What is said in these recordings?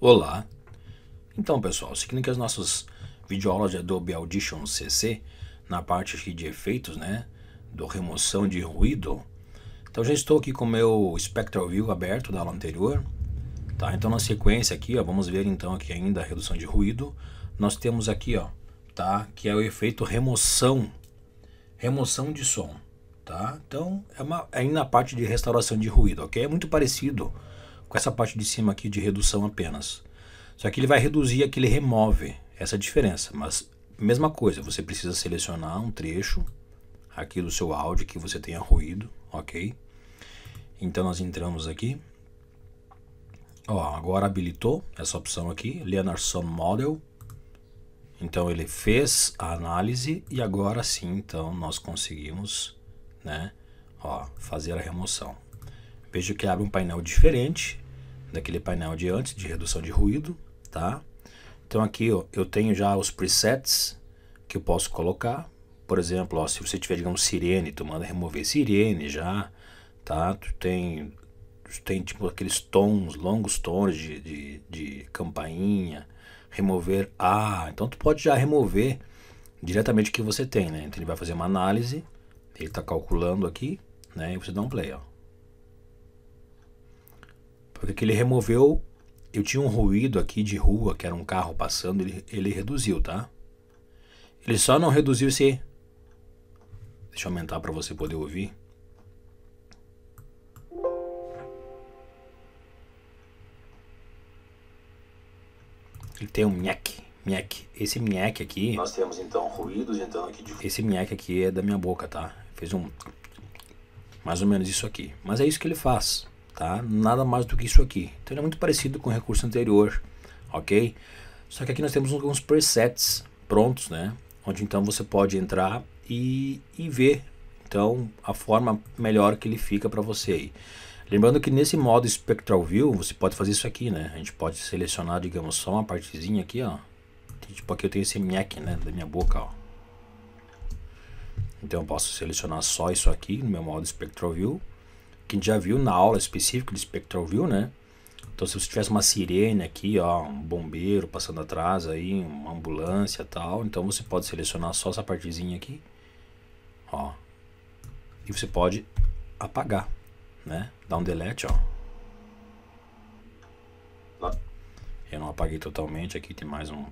Olá! Então, pessoal, seguindo aqui as nossas videoaulas de Adobe Audition CC, na parte aqui de efeitos, né, do remoção de ruído, então já estou aqui com o meu Spectral View aberto da aula anterior, tá? Então na sequência aqui, ó, vamos ver então aqui ainda a redução de ruído, nós temos aqui, ó, tá, que é o efeito remoção, remoção de som, tá? Então é uma, é ainda parte de restauração de ruído, ok? É muito parecido com essa parte de cima aqui de redução apenas. Só que ele vai reduzir aqui, ele remove essa diferença. Mas mesma coisa, você precisa selecionar um trecho aqui do seu áudio que você tenha ruído, ok? Então nós entramos aqui. Ó, agora habilitou essa opção aqui, Leonard Model. Então ele fez a análise e agora sim, então nós conseguimos, né, ó, fazer a remoção. Vejo que abre um painel diferente daquele painel de antes, de redução de ruído, tá? Então aqui ó, eu tenho já os presets que eu posso colocar. Por exemplo, ó, se você tiver, digamos, sirene, tu manda remover sirene já, tá? Tu tem, tu tem tipo aqueles tons, longos tons de, de, de campainha, remover A. Então tu pode já remover diretamente o que você tem, né? Então ele vai fazer uma análise, ele está calculando aqui, né? E você dá um play, ó. Porque ele removeu. Eu tinha um ruído aqui de rua, que era um carro passando, ele, ele reduziu, tá? Ele só não reduziu esse. Deixa eu aumentar para você poder ouvir. Ele tem um nhaque, nhaque. Esse nhaque aqui. Nós temos então ruídos então aqui de. Esse nhaque aqui é da minha boca, tá? Fez um. Mais ou menos isso aqui. Mas é isso que ele faz tá? Nada mais do que isso aqui. Então ele é muito parecido com o recurso anterior, ok? Só que aqui nós temos alguns presets prontos, né? Onde então você pode entrar e, e ver, então, a forma melhor que ele fica para você aí. Lembrando que nesse modo Spectral View, você pode fazer isso aqui, né? A gente pode selecionar, digamos, só uma partezinha aqui, ó. Tipo, aqui eu tenho esse nhaque, né? Da minha boca, ó. Então eu posso selecionar só isso aqui no meu modo Spectral View que a gente já viu na aula específica de Spectral View, né? Então, se você tivesse uma sirene aqui, ó, um bombeiro passando atrás aí, uma ambulância tal, então você pode selecionar só essa partezinha aqui, ó, e você pode apagar, né? Dá um delete, ó. Eu não apaguei totalmente aqui, tem mais um,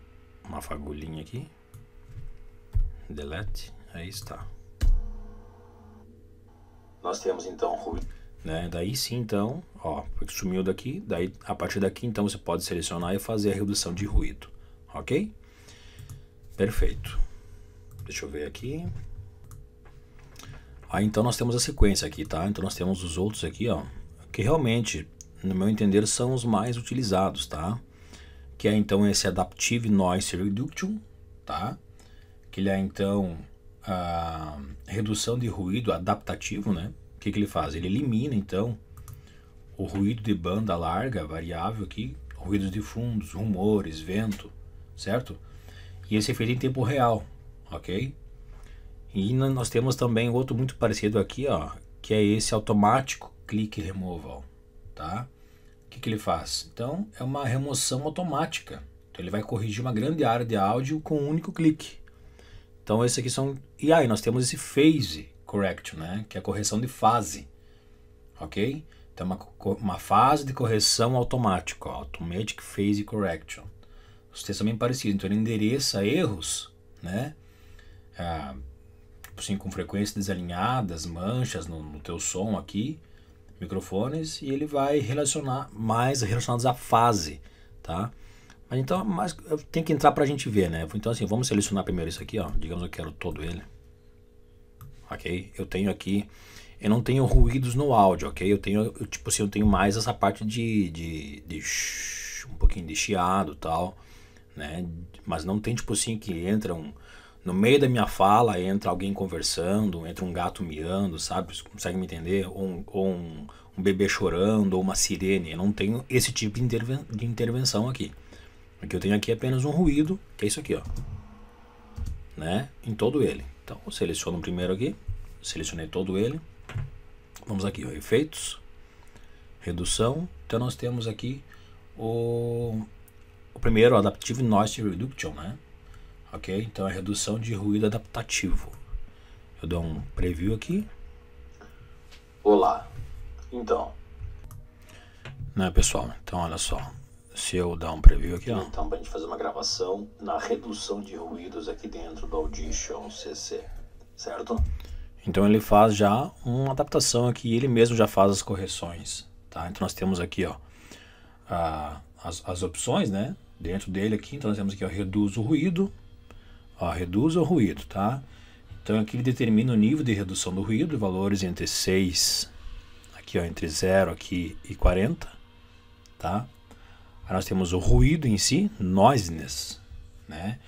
uma fagulhinha aqui. Delete, aí está. Nós temos então, Rui, né? Daí sim, então, ó, sumiu daqui, daí a partir daqui então você pode selecionar e fazer a redução de ruído, ok? Perfeito. Deixa eu ver aqui. Aí ah, então nós temos a sequência aqui, tá? Então nós temos os outros aqui, ó, que realmente, no meu entender, são os mais utilizados, tá? Que é então esse Adaptive Noise Reduction, tá? Que ele é então a redução de ruído adaptativo, né? que, que ele faz? Ele elimina então o ruído de banda larga, variável aqui, ruídos de fundos, rumores, vento, certo? E esse é feito em tempo real, ok? E nós temos também outro muito parecido aqui, ó, que é esse automático clique removal, tá? O que, que ele faz? Então, é uma remoção automática. Então, ele vai corrigir uma grande área de áudio com um único clique. Então, esse aqui são... E aí, nós temos esse phase, correction, né? que é a correção de fase. Ok? Então, é uma, uma fase de correção automática, Automatic Phase Correction. Os textos são bem parecidos, então ele endereça erros, né? Ah, assim, com frequências desalinhadas, manchas no, no teu som aqui, microfones, e ele vai relacionar mais relacionados à fase, tá? Mas então, é mas tem que entrar para a gente ver, né? Então assim, vamos selecionar primeiro isso aqui, ó. Digamos que eu quero todo ele ok? Eu tenho aqui, eu não tenho ruídos no áudio, ok? Eu tenho, eu, tipo assim, eu tenho mais essa parte de, de, de shh, um pouquinho de chiado tal, né? Mas não tem, tipo assim, que entra um, no meio da minha fala entra alguém conversando, entra um gato miando, sabe? Você consegue me entender? Ou um, ou um, um bebê chorando, ou uma sirene. Eu não tenho esse tipo de, interven de intervenção aqui. O que eu tenho aqui é apenas um ruído, que é isso aqui, ó. Né? Em todo ele. Então, eu seleciono o primeiro aqui, selecionei todo ele. Vamos aqui, ó, efeitos, redução. Então, nós temos aqui o, o primeiro, Adaptive Noise Reduction, né? Ok? Então, é redução de ruído adaptativo. Eu dou um preview aqui. Olá. Então. Né, pessoal? Então, olha só se eu dar um preview aqui, ó. Então, para a gente fazer uma gravação na redução de ruídos aqui dentro do Audition CC, certo? Então ele faz já uma adaptação aqui, ele mesmo já faz as correções, tá? Então nós temos aqui, ó, a, as, as opções, né? Dentro dele aqui, então nós temos aqui, ó, reduz o ruído, ó, reduz o ruído, tá? Então aqui ele determina o nível de redução do ruído, valores entre 6, aqui ó, entre 0 aqui e 40, tá? Nós temos o ruído em si, noiseness, né?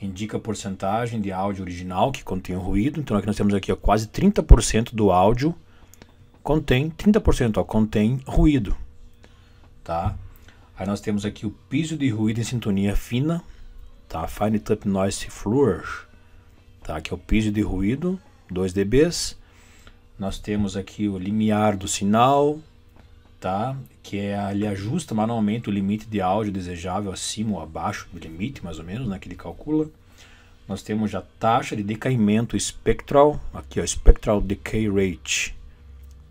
indica a porcentagem de áudio original que contém o ruído. Então aqui nós temos aqui ó, quase 30% do áudio contém 30% ó, contém ruído, tá? Aí nós temos aqui o piso de ruído em sintonia fina, tá? Fine Tup Noise Floor, tá? Que é o piso de ruído, 2 dBs. Nós temos aqui o limiar do sinal, tá? Que é, ele ajusta manualmente o limite de áudio desejável acima ou abaixo do limite, mais ou menos, né, que ele calcula. Nós temos já taxa de decaimento espectral, aqui ó, Spectral Decay Rate,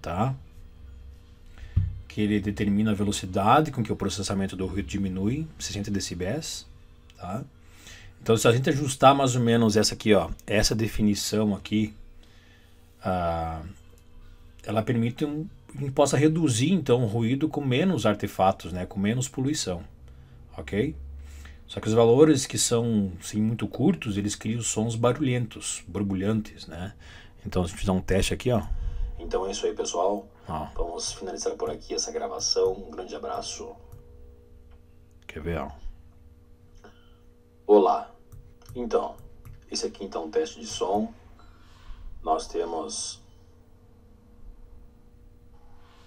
tá? Que ele determina a velocidade com que o processamento do ruído diminui, 60 decibéis, tá? Então se a gente ajustar mais ou menos essa aqui, ó, essa definição aqui, ah, ela permite um a possa reduzir então o ruído com menos artefatos, né, com menos poluição, ok? Só que os valores que são sim muito curtos, eles criam sons barulhentos, borbulhantes, né? Então a gente fizer um teste aqui, ó. Então é isso aí, pessoal. Ó. Vamos finalizar por aqui essa gravação. Um grande abraço. Quer ver, ó. Olá. Então, esse aqui então é um teste de som. Nós temos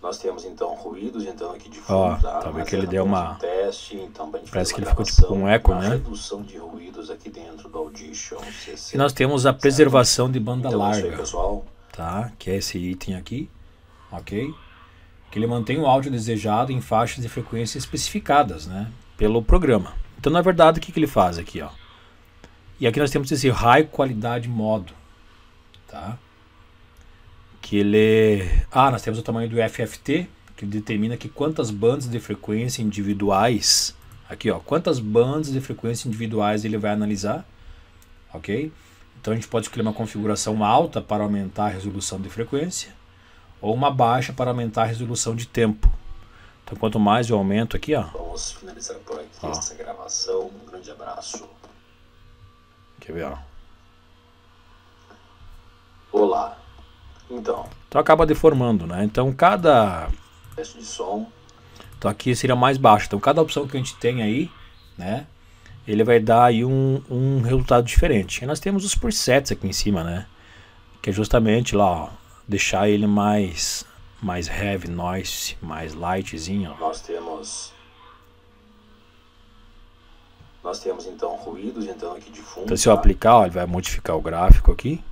nós temos então ruídos entrando aqui de fundo. Ó, tá que ele deu uma. Teste, então, Parece que ele ficou tipo com um eco, né? Redução de ruídos aqui dentro do Audition CC. E nós temos a preservação de banda então, é larga. Aí, pessoal. Tá? Que é esse item aqui. Ok? Que ele mantém o áudio desejado em faixas de frequência especificadas, né? Pelo programa. Então, na verdade, o que, que ele faz aqui, ó? E aqui nós temos esse High Qualidade Modo, tá? que ele... É, ah, nós temos o tamanho do FFT, que determina que quantas bandas de frequência individuais... Aqui, ó, quantas bandas de frequência individuais ele vai analisar, ok? Então a gente pode escolher uma configuração alta para aumentar a resolução de frequência ou uma baixa para aumentar a resolução de tempo. Então quanto mais eu aumento aqui, ó. Vamos finalizar por aqui ó. essa gravação. Um grande abraço. Quer ver, ó. Olá. Então. Então acaba deformando, né? Então cada. Teste de som. Então aqui seria mais baixo. Então cada opção que a gente tem aí, né? Ele vai dar aí um, um resultado diferente. E nós temos os presets aqui em cima, né? Que é justamente lá, ó, deixar ele mais mais heavy noise, mais lightzinho. Nós temos nós temos então ruídos entrando aqui de fundo. Então se eu tá? aplicar, ó, ele vai modificar o gráfico aqui.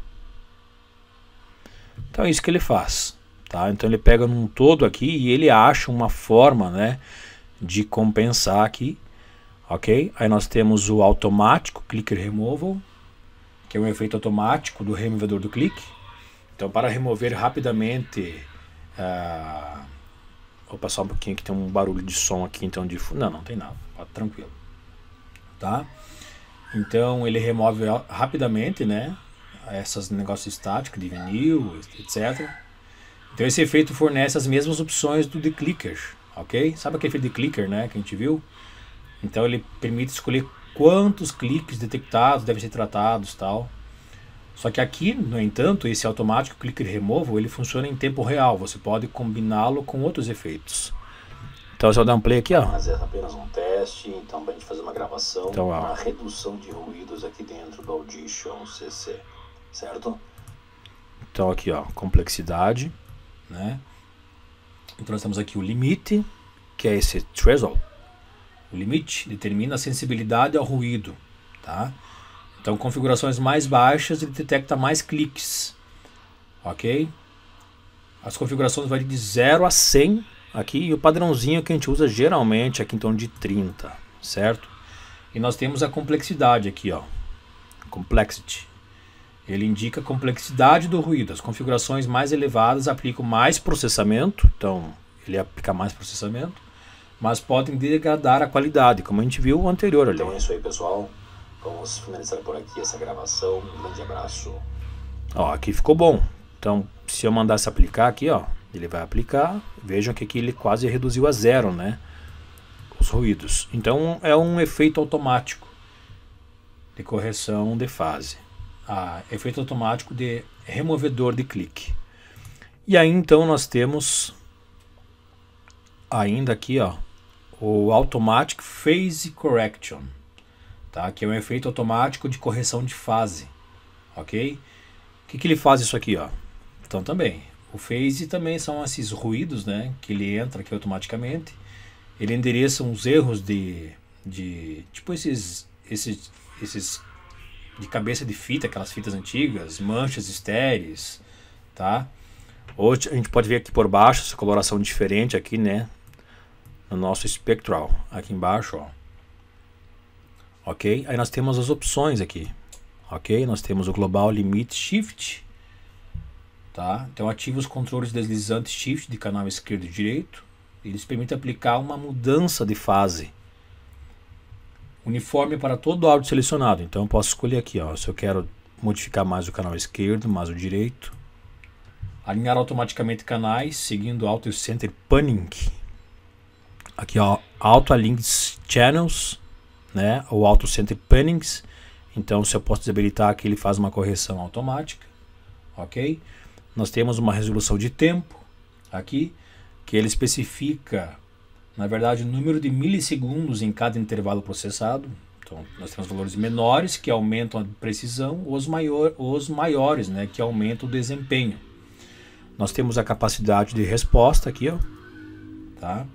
Então é isso que ele faz. Tá? Então ele pega num todo aqui e ele acha uma forma né, de compensar aqui. Ok? Aí nós temos o automático, clicker removal, que é um efeito automático do removedor do clique. Então para remover rapidamente... Uh, vou passar um pouquinho que tem um barulho de som aqui, então de Não, não tem nada, tá tranquilo. Tá? Então ele remove rapidamente, né? essas negócios estáticos de vinil, etc. Então esse efeito fornece as mesmas opções do de clicker, ok? Sabe aquele efeito de clicker, né, que a gente viu? Então ele permite escolher quantos cliques detectados devem ser tratados, tal. Só que aqui, no entanto, esse automático clicker removal, ele funciona em tempo real, você pode combiná-lo com outros efeitos. Então, se eu dar um play aqui, ó. Mas é apenas um teste, então pra gente fazer uma gravação, então, uma redução de ruídos aqui dentro do Audition CC certo? Então aqui ó, complexidade, né? Então nós temos aqui o limite, que é esse threshold. O limite determina a sensibilidade ao ruído, tá? Então configurações mais baixas ele detecta mais cliques, ok? As configurações variam de 0 a 100 aqui e o padrãozinho que a gente usa geralmente é aqui em torno de 30, certo? E nós temos a complexidade aqui, ó, complexity, ele indica a complexidade do ruído. As configurações mais elevadas aplicam mais processamento, então ele aplica mais processamento, mas podem degradar a qualidade, como a gente viu anterior ali. Então é isso aí, pessoal. Vamos finalizar por aqui essa gravação. Um grande abraço. Ó, aqui ficou bom. Então, se eu mandasse aplicar aqui, ó, ele vai aplicar. Vejam que aqui ele quase reduziu a zero, né? Os ruídos. Então, é um efeito automático de correção de fase a efeito automático de removedor de clique. E aí então nós temos ainda aqui ó, o Automatic Phase Correction, tá? que é um efeito automático de correção de fase. Ok? O que, que ele faz isso aqui? Ó? Então também, o phase também são esses ruídos né, que ele entra aqui automaticamente. Ele endereça uns erros de, de tipo esses, esses, esses de cabeça de fita, aquelas fitas antigas, manchas estéreis, tá? Hoje a gente pode ver aqui por baixo essa coloração diferente aqui, né? No nosso espectral, aqui embaixo, ó. Ok? Aí nós temos as opções aqui, ok? Nós temos o Global Limit Shift, tá? Então ativa os controles deslizantes Shift de canal esquerdo e direito. Eles permitem aplicar uma mudança de fase, uniforme para todo o áudio selecionado. Então eu posso escolher aqui, ó, se eu quero modificar mais o canal esquerdo, mais o direito. Alinhar automaticamente canais, seguindo Auto Center Panning. Aqui ó, Auto Links Channels, né, ou Auto Center Pannings. Então se eu posso desabilitar aqui, ele faz uma correção automática, ok? Nós temos uma resolução de tempo aqui, que ele especifica na verdade, o número de milissegundos em cada intervalo processado. Então, nós temos valores menores que aumentam a precisão, os, maior, os maiores né, que aumentam o desempenho. Nós temos a capacidade de resposta aqui, ó, tá?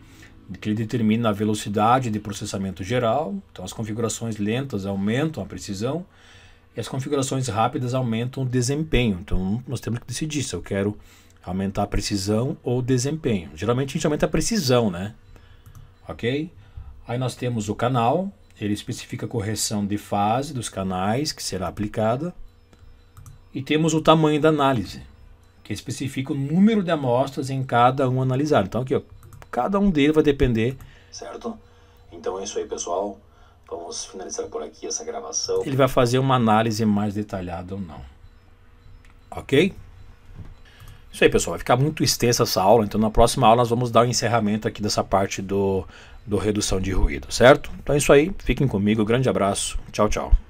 que determina a velocidade de processamento geral. Então, as configurações lentas aumentam a precisão e as configurações rápidas aumentam o desempenho. Então, nós temos que decidir se eu quero aumentar a precisão ou o desempenho. Geralmente, a gente aumenta a precisão, né? ok? Aí nós temos o canal, ele especifica a correção de fase dos canais que será aplicada. E temos o tamanho da análise, que especifica o número de amostras em cada um analisado. Então aqui, ó, cada um deles vai depender. Certo? Então é isso aí, pessoal. Vamos finalizar por aqui essa gravação. Ele vai fazer uma análise mais detalhada ou não. Ok? Isso aí, pessoal. Vai ficar muito extensa essa aula, então na próxima aula nós vamos dar o um encerramento aqui dessa parte do, do redução de ruído, certo? Então é isso aí. Fiquem comigo. Grande abraço. Tchau, tchau.